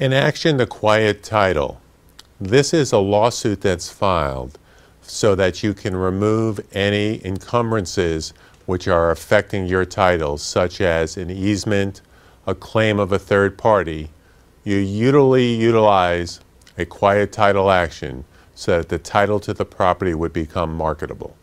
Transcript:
In action, the quiet title. This is a lawsuit that's filed so that you can remove any encumbrances which are affecting your title, such as an easement, a claim of a third party. You usually utilize a quiet title action so that the title to the property would become marketable.